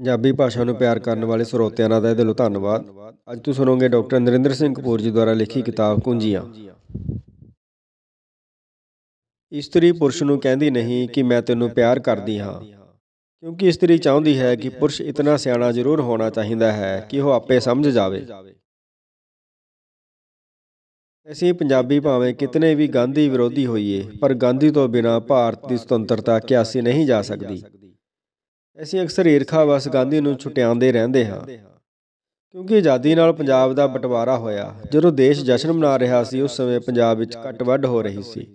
ਪੰਜਾਬੀ ਭਾਸ਼ਾ ਨੂੰ ਪਿਆਰ ਕਰਨ ਵਾਲੇ ਸਰੋਤਿਆਂ ਦਾ ਤਹਿ ਦਿਲੋਂ ਧੰਨਵਾਦ ਅੱਜ ਤੁਸੀਂ ਸੁਣੋਗੇ ਡਾਕਟਰ ਨਰਿੰਦਰ ਸਿੰਘ ਕਪੂਰ ਜੀ ਦੁਆਰਾ ਲਿਖੀ ਕਿਤਾਬ ਕੁੰਜੀਆਂ ਇਸਤਰੀ ਪੁਰਸ਼ ਨੂੰ ਕਹਿੰਦੀ ਨਹੀਂ ਕਿ ਮੈਂ ਤੈਨੂੰ ਪਿਆਰ ਕਰਦੀ ਹਾਂ ਕਿਉਂਕਿ ਇਸਤਰੀ ਚਾਹੁੰਦੀ ਹੈ ਕਿ ਪੁਰਸ਼ ਇਤਨਾ ਸਿਆਣਾ ਜ਼ਰੂਰ ਹੋਣਾ ਚਾਹੀਦਾ ਹੈ ਕਿ ਉਹ ਆਪੇ ਸਮਝ ਜਾਵੇ ਅਸੀਂ ਪੰਜਾਬੀ ਭਾਵੇਂ ਕਿਤਨੇ ਵੀ ਗਾਂਧੀ ਵਿਰੋਧੀ ਹੋਈਏ ਪਰ ਗਾਂਧੀ ਤੋਂ ਬਿਨਾ ਭਾਰਤ ਦੀ ਸੁਤੰਤਰਤਾ ਕਿਆਸੀ ਨਹੀਂ ਜਾ ਸਕਦੀ ਅਸੀਂ ਅਕਸਰ ਵਸ ਗਾਂਧੀ ਨੂੰ ਛੁਟਿਆਉਂਦੇ ਰਹਿੰਦੇ ਹਾਂ ਕਿਉਂਕਿ ਆਜ਼ਾਦੀ ਨਾਲ ਪੰਜਾਬ ਦਾ ਬਟਵਾਰਾ ਹੋਇਆ ਜਦੋਂ ਦੇਸ਼ ਜਸ਼ਨ ਮਨਾ ਰਿਹਾ ਸੀ ਉਸ ਸਮੇਂ ਪੰਜਾਬ ਵਿੱਚ ਘਟ ਵੱਡ ਹੋ ਰਹੀ ਸੀ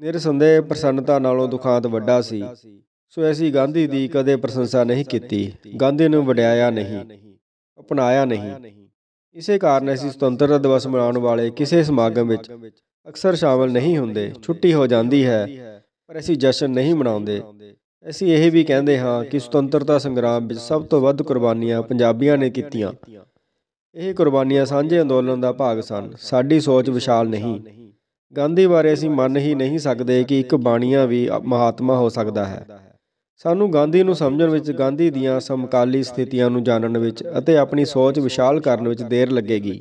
ਨਿਰਸੰਦੇਹ ਪ੍ਰਸੰਨਤਾ ਨਾਲੋਂ ਦੁਖਾਂਤ ਵੱਡਾ ਸੀ ਸੋ ਅਸੀਂ ਗਾਂਧੀ ਦੀ ਕਦੇ ਪ੍ਰਸ਼ੰਸਾ ਨਹੀਂ ਕੀਤੀ ਗਾਂਧੀ ਨੂੰ ਵਡਿਆਇਆ ਨਹੀਂ ਅਪਣਾਇਆ ਨਹੀਂ ਇਸੇ ਕਾਰਨ ਅਸੀਂ ਸੁਤੰਤਰਤਾ ਦਿਵਸ ਮਨਾਉਣ ਵਾਲੇ ਕਿਸੇ ਸਮਾਗਮ ਵਿੱਚ ਅਕਸਰ ਸ਼ਾਮਲ ਨਹੀਂ ਹੁੰਦੇ ਛੁੱਟੀ ਹੋ ਜਾਂਦੀ ਹੈ ਪਰ ਅਸੀਂ ਜਸ਼ਨ ਨਹੀਂ ਮਨਾਉਂਦੇ ਅਸੀਂ ਇਹ ਵੀ ਕਹਿੰਦੇ ਹਾਂ ਕਿ ਸੁਤੰਤਰਤਾ ਸੰਗਰਾਮ ਵਿੱਚ ਸਭ ਤੋਂ ਵੱਧ ਕੁਰਬਾਨੀਆਂ ਪੰਜਾਬੀਆਂ ਨੇ ਕੀਤੀਆਂ ਇਹ ਕੁਰਬਾਨੀਆਂ ਸਾਂਝੇ ਅੰਦੋਲਨ ਦਾ ਭਾਗ ਸਨ ਸਾਡੀ ਸੋਚ ਵਿਸ਼ਾਲ ਨਹੀਂ ਗਾਂਧੀ ਬਾਰੇ ਅਸੀਂ ਮੰਨ ਹੀ ਨਹੀਂ ਸਕਦੇ ਕਿ ਇੱਕ ਬਾਣੀਆ ਵੀ ਮਹਾਤਮਾ ਹੋ ਸਕਦਾ ਹੈ ਸਾਨੂੰ ਗਾਂਧੀ ਨੂੰ ਸਮਝਣ ਵਿੱਚ ਗਾਂਧੀ ਦੀਆਂ ਸਮਕਾਲੀ ਸਥਿਤੀਆਂ ਨੂੰ ਜਾਣਨ ਵਿੱਚ ਅਤੇ ਆਪਣੀ ਸੋਚ ਵਿਸ਼ਾਲ ਕਰਨ ਵਿੱਚ ਦੇਰ ਲੱਗੇਗੀ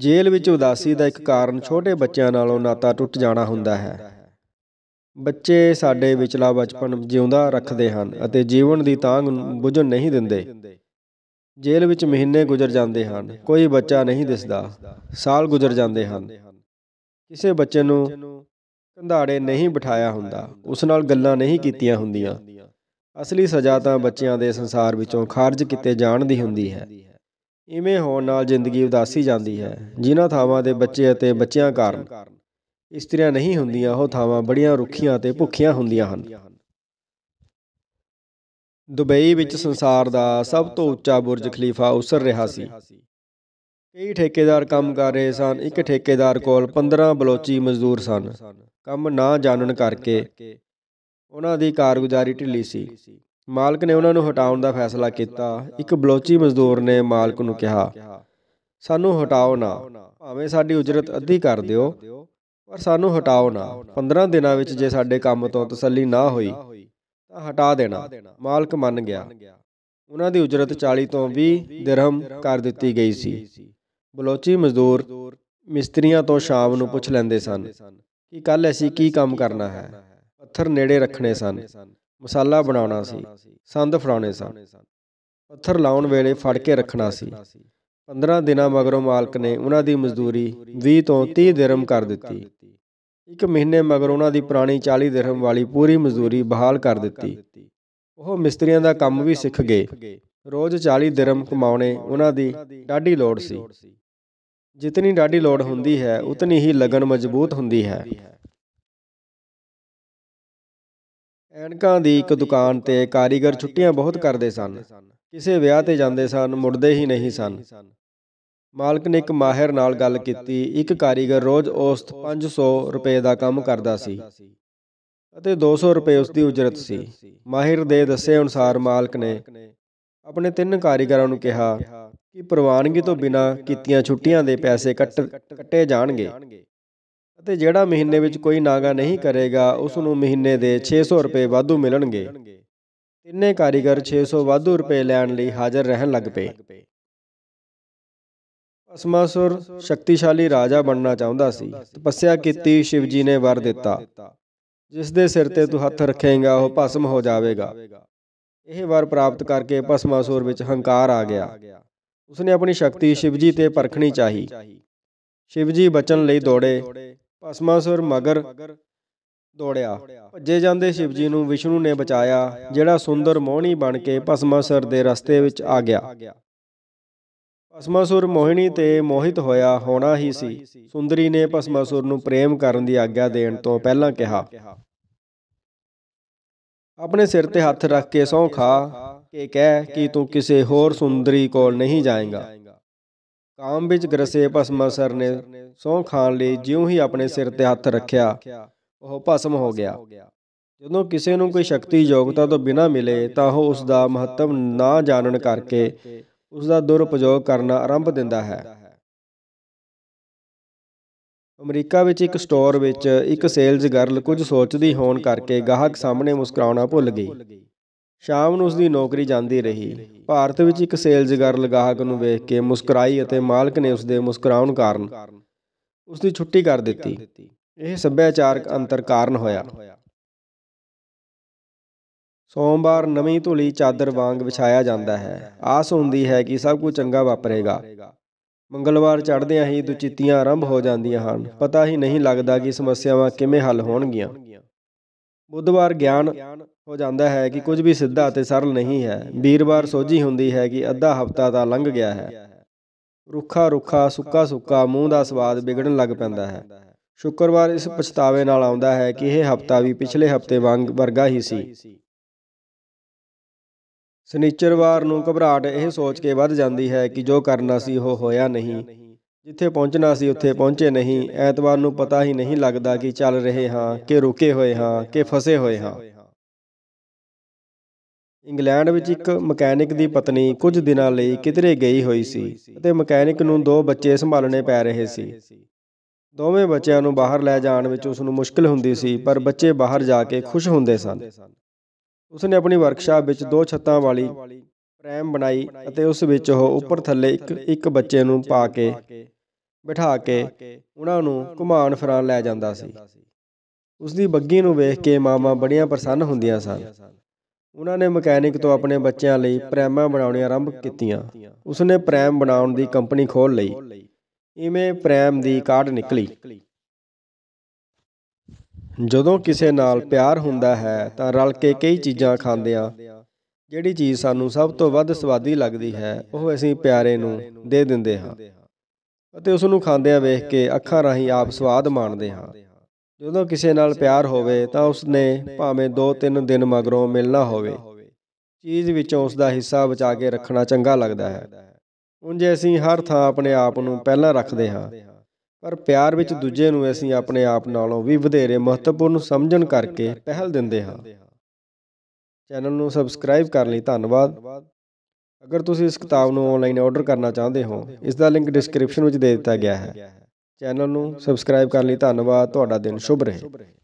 ਜੇਲ੍ਹ ਵਿੱਚ ਉਦਾਸੀ ਦਾ ਇੱਕ ਕਾਰਨ ਛੋਟੇ ਬੱਚਿਆਂ ਨਾਲੋਂ ਨਾਤਾ ਟੁੱਟ ਜਾਣਾ ਹੁੰਦਾ ਹੈ ਬੱਚੇ ਸਾਡੇ ਵਿਚਲਾ ਬਚਪਨ ਜਿਉਂਦਾ ਰੱਖਦੇ ਹਨ ਅਤੇ ਜੀਵਨ ਦੀ ਤਾਂਗ ਬੁਝਣ ਨਹੀਂ ਦਿੰਦੇ ਜੇਲ੍ਹ ਵਿੱਚ ਮਹੀਨੇ ਗੁਜ਼ਰ ਜਾਂਦੇ ਹਨ ਕੋਈ ਬੱਚਾ ਨਹੀਂ ਦਿਸਦਾ ਸਾਲ ਗੁਜ਼ਰ ਜਾਂਦੇ ਹਨ ਕਿਸੇ ਬੱਚੇ ਨੂੰ ਕੰਧਾੜੇ ਨਹੀਂ ਬਿਠਾਇਆ ਹੁੰਦਾ ਉਸ ਨਾਲ ਗੱਲਾਂ ਨਹੀਂ ਕੀਤੀਆਂ ਹੁੰਦੀਆਂ ਅਸਲੀ ਸਜ਼ਾ ਤਾਂ ਬੱਚਿਆਂ ਦੇ ਸੰਸਾਰ ਵਿੱਚੋਂ ਖਾਰਜ ਕੀਤੇ ਜਾਣ ਦੀ ਹੁੰਦੀ ਹੈ ਇਵੇਂ ਹੋਣ ਨਾਲ ਜ਼ਿੰਦਗੀ ਉਦਾਸੀ ਜਾਂਦੀ ਹੈ ਜਿਨ੍ਹਾਂ ਥਾਵਾਂ ਦੇ ਬੱਚੇ ਅਤੇ ਬੱਚਿਆਂ ਕਾਰਨ ਇਸਤਰੀਆਂ ਨਹੀਂ ਹੁੰਦੀਆਂ ਉਹ ਥਾਵਾਂ ਬੜੀਆਂ ਰੁੱਖੀਆਂ ਤੇ ਭੁੱਖੀਆਂ ਹੁੰਦੀਆਂ ਹਨ ਦੁਬਈ ਵਿੱਚ ਸੰਸਾਰ ਦਾ ਸਭ ਤੋਂ ਉੱਚਾ ਬੁਰਜ ਖਲੀਫਾ ਉਸਰ ਰਿਹਾ ਸੀ ਕਈ ਠੇਕੇਦਾਰ ਕੰਮ ਕਰ ਰਹੇ ਸਨ ਇੱਕ ਠੇਕੇਦਾਰ ਕੋਲ 15 ਬਲੋਚੀ ਮਜ਼ਦੂਰ ਸਨ ਕੰਮ ਨਾ ਜਾਣਨ ਕਰਕੇ ਉਹਨਾਂ ਦੀ ਕਾਰਗੁਜ਼ਾਰੀ ਢਿੱਲੀ ਸੀ ਮਾਲਕ ਨੇ ਉਹਨਾਂ ਨੂੰ ਹਟਾਉਣ ਦਾ ਫੈਸਲਾ ਕੀਤਾ ਇੱਕ ਬਲੋਚੀ ਮਜ਼ਦੂਰ ਨੇ ਮਾਲਕ ਨੂੰ ਕਿਹਾ ਸਾਨੂੰ ਹਟਾਓ ਨਾ ਭਾਵੇਂ ਸਾਡੀ ਉਜਰਤ ਅੱਧੀ ਕਰ ਦਿਓ ਪਰ ਸਾਨੂੰ ਹਟਾਓ ਨਾ 15 ਦਿਨਾਂ ਵਿੱਚ ਜੇ ਸਾਡੇ ਕੰਮ ਤੋਂ ਤਸੱਲੀ ਨਾ ਹੋਈ ਤਾਂ ਹਟਾ ਦੇਣਾ ਮਾਲਕ ਮੰਨ ਗਿਆ ਉਹਨਾਂ ਦੀ ਉਜਰਤ 40 ਤੋਂ 20 ਦਿਰਹਮ ਕਰ ਦਿੱਤੀ ਗਈ ਸੀ ਬਲੋਚੀ ਮਜ਼ਦੂਰ ਮਿਸਤਰੀਆਂ ਤੋਂ ਸ਼ਾਮ ਨੂੰ ਪੁੱਛ ਲੈਂਦੇ ਸਨ ਕਿ ਕੱਲ ਅਸੀਂ ਕੀ ਕੰਮ ਕਰਨਾ ਹੈ ਪੱਥਰ ਨੇੜੇ ਰੱਖਣੇ ਸਨ ਮਸਾਲਾ ਬਣਾਉਣਾ ਸੀ ਸੰਦ ਫੜਾਉਣੇ ਸਨ ਪੱਥਰ ਲਾਉਣ ਵੇਲੇ ਫੜ ਕੇ ਰੱਖਣਾ ਸੀ 15 ਦਿਨਾਂ ਮਗਰੋਂ ਮਾਲਕ ਨੇ ਉਹਨਾਂ ਦੀ ਮਜ਼ਦੂਰੀ 20 ਤੋਂ 30 ਦਿਰਮ ਕਰ ਦਿੱਤੀ ਇੱਕ ਮਹੀਨੇ ਮਗਰੋਂ ਉਹਨਾਂ ਦੀ ਪੁਰਾਣੀ 40 ਦਿਰਮ ਵਾਲੀ ਪੂਰੀ ਮਜ਼ਦੂਰੀ ਬਹਾਲ ਕਰ ਦਿੱਤੀ ਉਹ ਮਿਸਤਰੀਆਂ ਦਾ ਕੰਮ ਵੀ ਸਿੱਖ ਗਏ ਰੋਜ਼ 40 ਦਿਰਮ ਕਮਾਉਣੇ ਉਹਨਾਂ ਦੀ ਡਾਢੀ ਲੋੜ ਸੀ ਜਿਤਨੀ ਡਾਢੀ ਲੋੜ ਹੁੰਦੀ ਹੈ ਉਤਨੀ ਹੀ ਲਗਨ ਮਜ਼ਬੂਤ ਹੁੰਦੀ ਹੈ ਐਨਕਾਂ ਦੀ ਇੱਕ ਦੁਕਾਨ ਤੇ ਕਾਰੀਗਰ ਛੁੱਟੀਆਂ ਬਹੁਤ ਕਰਦੇ ਸਨ ਕਿਸੇ ਵਿਆਹ ਤੇ ਜਾਂਦੇ ਸਨ ਮੁੜਦੇ ਹੀ ਨਹੀਂ ਸਨ ਮਾਲਕ ਨੇ ਇੱਕ ਮਾਹਿਰ ਨਾਲ ਗੱਲ ਕੀਤੀ ਇੱਕ ਕਾਰੀਗਰ ਰੋਜ਼ ਔਸਤ 500 ਰੁਪਏ ਦਾ ਕੰਮ ਕਰਦਾ ਸੀ ਅਤੇ 200 ਰੁਪਏ ਉਸ ਦੀ ਉਜਰਤ ਸੀ ਮਾਹਿਰ ਦੇ ਦੱਸੇ ਅਨੁਸਾਰ ਮਾਲਕ ਨੇ ਆਪਣੇ ਤਿੰਨ ਕਾਰੀਗਰਾਂ ਨੂੰ ਕਿਹਾ ਕਿ ਪ੍ਰਵਾਨਗੀ ਤੋਂ ਬਿਨਾਂ ਕੀਤੀਆਂ ਛੁੱਟੀਆਂ ਦੇ ਪੈਸੇ ਕੱਟੇ ਜਾਣਗੇ ਅਤੇ ਜਿਹੜਾ ਮਹੀਨੇ ਵਿੱਚ ਕੋਈ ਨਾਗਾ ਨਹੀਂ ਕਰੇਗਾ ਉਸ ਨੂੰ ਮਹੀਨੇ ਦੇ 600 ਰੁਪਏ ਵਾਧੂ ਮਿਲਣਗੇ ਤਿੰਨੇ ਕਾਰੀਗਰ 600 ਵਾਧੂ ਰੁਪਏ ਲੈਣ ਲਈ ਹਾਜ਼ਰ ਰਹਿਣ ਲੱਗ ਪਏ ਅਸਮਾਸੁਰ ਸ਼ਕਤੀਸ਼ਾਲੀ ਰਾਜਾ ਬਣਨਾ ਚਾਹੁੰਦਾ ਸੀ ਤਪੱਸਿਆ ਕੀਤੀ ਸ਼ਿਵਜੀ ਨੇ ਵਰ ਦਿੱਤਾ ਜਿਸ ਦੇ ਸਿਰ ਤੇ ਤੂੰ ਹੱਥ ਰੱਖੇਂਗਾ ਉਹ ਭਸਮ ਹੋ ਜਾਵੇਗਾ ਇਹ ਵਰ ਪ੍ਰਾਪਤ ਕਰਕੇ ਭਸਮਾਸੁਰ ਵਿੱਚ ਹੰਕਾਰ ਆ ਗਿਆ ਉਸਨੇ ਆਪਣੀ ਸ਼ਕਤੀ ਸ਼ਿਵਜੀ ਤੇ ਪਰਖਣੀ ਚਾਹੀ ਸ਼ਿਵਜੀ ਬਚਣ ਲਈ ਦੌੜੇ ਭਸਮਾਸੁਰ ਮਗਰ ਦੌੜਿਆ ਭੱਜੇ ਜਾਂਦੇ ਸ਼ਿਵਜੀ ਨੂੰ ਵਿਸ਼ਨੂੰ ਨੇ ਬਚਾਇਆ ਜਿਹੜਾ ਸੁੰਦਰ ਮੋਹਣੀ ਬਣ ਕੇ ਭਸਮਾਸੁਰ ਦੇ ਰਸਤੇ ਵਿੱਚ ਆ ਗਿਆ ਭਸਮਾਸੁਰ ਮੋਹਿਣੀ ਤੇ ਮੋਹਿਤ ਹੋਇਆ ਹੋਣਾ ਹੀ ਸੀ ਸੁੰਦਰੀ ਨੇ ਭਸਮਾਸੁਰ ਨੂੰ ਪ੍ਰੇਮ ਕਰਨ ਦੀ ਆਗਿਆ ਦੇਣ ਤੋਂ ਪਹਿਲਾਂ ਕਿਹਾ ਆਪਣੇ ਸਿਰ ਤੇ ਹੱਥ ਰੱਖ ਕੇ ਸੌਂ ਖਾ ਕਿ ਕਹਿ ਕਿ ਤੂੰ ਕਿਸੇ ਹੋਰ ਸੁੰਦਰੀ ਕੋਲ ਨਹੀਂ ਜਾਏਗਾ ਕਾਮ ਵਿੱਚ ਗਰਸੇ ਭਸਮਾਸੁਰ ਨੇ ਸੌਂ ਖਾਣ ਲਈ ਜਿਉਂ ਹੀ ਆਪਣੇ ਸਿਰ ਤੇ ਹੱਥ ਰੱਖਿਆ ਉਹ ਭਸਮ ਹੋ ਗਿਆ ਜਦੋਂ ਕਿਸੇ ਨੂੰ ਕੋਈ ਸ਼ਕਤੀ ਯੋਗਤਾ ਤੋਂ ਬਿਨਾਂ ਮਿਲੇ ਤਾਂ ਉਹ ਉਸ ਦਾ ਮਹੱਤਵ ਨਾ ਜਾਣਨ ਕਰਕੇ ਉਸ ਦਾ ਦੁਰਉਪਯੋਗ ਕਰਨਾ ਆਰੰਭ ਦਿੰਦਾ ਹੈ ਅਮਰੀਕਾ ਵਿੱਚ ਇੱਕ ਸਟੋਰ ਵਿੱਚ ਇੱਕ ਸੇਲਜ਼ ਗਰਲ ਕੁਝ ਸੋਚਦੀ ਹੋਣ ਕਰਕੇ ਗਾਹਕ ਸਾਹਮਣੇ ਮੁਸਕਰਾਉਣਾ ਭੁੱਲ ਗਈ ਸ਼ਾਮ ਨੂੰ ਉਸ ਦੀ ਨੌਕਰੀ ਜਾਂਦੀ ਰਹੀ ਭਾਰਤ ਵਿੱਚ ਇੱਕ ਸੇਲਜ਼ ਗਰਲ ਗਾਹਕ ਨੂੰ ਵੇਖ ਕੇ ਮੁਸਕਰਾਈ ਅਤੇ ਮਾਲਕ ਨੇ ਉਸ ਦੇ ਮੁਸਕਰਾਉਣ ਕਾਰਨ ਉਸ ਦੀ ਛੁੱਟੀ ਕਰ ਦਿੱਤੀ ਇਹ ਸੱਭਿਆਚਾਰਕ ਅੰਤਰ ਕਾਰਨ ਹੋਇਆ ਸੋਮਵਾਰ ਨਵੀਂ ਧੁਲੀ ਚਾਦਰ ਵਾਂਗ ਵਿਛਾਇਆ ਜਾਂਦਾ ਹੈ ਆਸ ਹੁੰਦੀ ਹੈ ਕਿ ਸਭ ਕੁਝ ਚੰਗਾ ਵਾਪਰੇਗਾ ਮੰਗਲਵਾਰ ਚੜ੍ਹਦਿਆਂ ਹੀ ਦੁਚਿੱਤੀਆਂ ਆਰੰਭ ਹੋ ਜਾਂਦੀਆਂ ਹਨ ਪਤਾ ਹੀ ਨਹੀਂ ਲੱਗਦਾ ਕਿ ਸਮੱਸਿਆਵਾਂ ਕਿਵੇਂ ਹੱਲ ਹੋਣਗੀਆਂ ਬੁੱਧਵਾਰ ਗਿਆਨ ਹੋ ਜਾਂਦਾ ਹੈ ਕਿ ਕੁਝ ਵੀ ਸਿੱਧਾ ਅਤੇ ਸਰਲ ਨਹੀਂ ਹੈ ਵੀਰਵਾਰ ਸੋਝੀ ਹੁੰਦੀ ਹੈ ਕਿ ਅੱਧਾ ਹਫਤਾ ਤਾਂ ਲੰਘ ਗਿਆ ਹੈ ਰੁੱਖਾ ਰੁੱਖਾ ਸੁੱਕਾ ਸੁੱਕਾ ਮੂੰਹ ਦਾ ਸਵਾਦ ਵਿਗੜਨ ਲੱਗ ਪੈਂਦਾ ਹੈ ਸ਼ੁੱਕਰਵਾਰ ਇਸ ਪਛਤਾਵੇ ਨਾਲ ਆਉਂਦਾ ਹੈ ਕਿ ਇਹ ਹਫਤਾ ਵੀ ਪਿਛਲੇ ਹਫਤੇ ਵਾਂਗ ਵਰਗਾ ਹੀ ਸੀ ਸਨੀਚਰਵਾਰ ਨੂੰ ਘਬਰਾਟ ਇਹ ਸੋਚ ਕੇ ਵੱਧ ਜਾਂਦੀ ਹੈ ਕਿ ਜੋ ਕਰਨਾ ਸੀ ਉਹ ਹੋਇਆ ਨਹੀਂ ਜਿੱਥੇ ਪਹੁੰਚਣਾ ਸੀ ਉੱਥੇ ਪਹੁੰਚੇ ਨਹੀਂ ਐਤਵਾਰ ਨੂੰ ਪਤਾ ਹੀ ਨਹੀਂ ਲੱਗਦਾ ਕਿ ਚੱਲ ਰਹੇ ਹਾਂ ਕਿ ਰੁਕੇ ਹੋਏ ਹਾਂ ਕਿ ਫਸੇ ਹੋਏ ਹਾਂ ਇੰਗਲੈਂਡ ਵਿੱਚ ਇੱਕ ਮਕੈਨਿਕ ਦੀ ਪਤਨੀ ਕੁਝ ਦਿਨਾਂ ਲਈ ਕਿਧਰੇ ਗਈ ਹੋਈ ਸੀ ਅਤੇ ਮਕੈਨਿਕ ਨੂੰ ਦੋ ਬੱਚੇ ਸੰਭਾਲਣੇ ਪੈ ਰਹੇ ਸੀ ਦੋਵੇਂ ਬੱਚਿਆਂ ਨੂੰ ਬਾਹਰ ਲੈ ਜਾਣ ਵਿੱਚ ਉਸ ਨੂੰ ਮੁਸ਼ਕਲ ਹੁੰਦੀ ਸੀ ਪਰ ਬੱਚੇ ਬਾਹਰ ਜਾ ਕੇ ਖੁਸ਼ ਹੁੰਦੇ ਸਨ ਉਸ ਨੇ ਆਪਣੀ ਵਰਕਸ਼ਾਪ ਵਿੱਚ ਦੋ ਛੱਤਾਂ ਵਾਲੀ ਫਰੇਮ ਬਣਾਈ ਅਤੇ ਉਸ ਵਿੱਚ ਉਹ ਉੱਪਰ ਥੱਲੇ ਇੱਕ ਇੱਕ ਬੱਚੇ ਨੂੰ ਪਾ ਕੇ ਬਿਠਾ ਕੇ ਉਹਨਾਂ ਨੂੰ ਘੁਮਾਣ ਫਰਾਂ ਲੈ ਜਾਂਦਾ ਸੀ ਉਸ ਦੀ ਬੱਗੀ ਨੂੰ ਵੇਖ ਕੇ ਮਾਮਾ ਬੜੀਆਂ ਪ੍ਰਸੰਨ ਹੁੰਦੀਆਂ ਸਨ ਉਹਨਾਂ ਨੇ ਮਕੈਨਿਕ ਤੋਂ ਆਪਣੇ ਬੱਚਿਆਂ ਲਈ ਪ੍ਰੈਮਾਂ ਬਣਾਉਣੀਆਂ ਆਰੰਭ ਕੀਤੀਆਂ ਉਸਨੇ ਪ੍ਰੈਮ ਬਣਾਉਣ ਦੀ ਕੰਪਨੀ ਖੋਲ੍ਹ ਲਈ ਇਵੇਂ ਪ੍ਰੈਮ ਦੀ ਕਾਢ ਨਿਕਲੀ ਜਦੋਂ ਕਿਸੇ ਨਾਲ ਪਿਆਰ ਹੁੰਦਾ ਹੈ ਤਾਂ ਰਲ ਕੇ ਕਈ ਚੀਜ਼ਾਂ ਖਾਂਦੇ ਆ ਜਿਹੜੀ ਚੀਜ਼ ਸਾਨੂੰ ਸਭ ਤੋਂ ਵੱਧ ਸਵਾਦੀ ਲੱਗਦੀ ਹੈ ਉਹ ਅਸੀਂ ਪਿਆਰੇ ਨੂੰ ਦੇ ਦਿੰਦੇ ਹਾਂ ਅਤੇ ਉਸ ਨੂੰ ਖਾਂਦਿਆਂ ਵੇਖ ਕੇ ਅੱਖਾਂ ਰਾਹੀਂ ਆਪ ਸਵਾਦ ਮਾਣਦੇ ਹਾਂ ਜਦੋਂ ਕਿਸੇ ਨਾਲ ਪਿਆਰ ਹੋਵੇ ਤਾਂ ਉਸ ਨੇ ਭਾਵੇਂ 2-3 ਦਿਨ ਮਗਰੋਂ ਮਿਲਣਾ ਹੋਵੇ ਚੀਜ਼ ਵਿੱਚੋਂ ਉਸ ਦਾ ਹਿੱਸਾ ਬਚਾ ਕੇ ਰੱਖਣਾ ਚੰਗਾ ਲੱਗਦਾ ਹੈ ਉਂਝ ਅਸੀਂ ਹਰ ਥਾਂ ਆਪਣੇ ਆਪ ਨੂੰ ਪਹਿਲਾਂ ਰੱਖਦੇ ਹਾਂ ਪਰ ਪਿਆਰ ਵਿੱਚ ਦੂਜੇ ਨੂੰ ਅਸੀਂ ਆਪਣੇ ਆਪ ਨਾਲੋਂ ਵੀ ਵਧੇਰੇ ਮਹੱਤਵਪੂਰਨ ਸਮਝਣ ਕਰਕੇ ਪਹਿਲ ਦਿੰਦੇ ਹਾਂ ਚੈਨਲ ਨੂੰ ਸਬਸਕ੍ਰਾਈਬ ਕਰਨ ਲਈ ਧੰਨਵਾਦ ਅਗਰ ਤੁਸੀਂ ਇਸ ਕਿਤਾਬ ਨੂੰ ਆਨਲਾਈਨ ਆਰਡਰ ਕਰਨਾ ਚਾਹੁੰਦੇ ਹੋ ਇਸ ਦਾ ਲਿੰਕ ਡਿਸਕ੍ਰਿਪਸ਼ਨ ਵਿੱਚ ਦੇ ਦਿੱਤਾ ਗਿਆ ਹੈ ਚੈਨਲ ਨੂੰ ਸਬਸਕ੍ਰਾਈਬ ਕਰਨ ਲਈ ਧੰਨਵਾਦ ਤੁਹਾਡਾ ਦਿਨ ਸ਼ੁਭ ਰਹੇ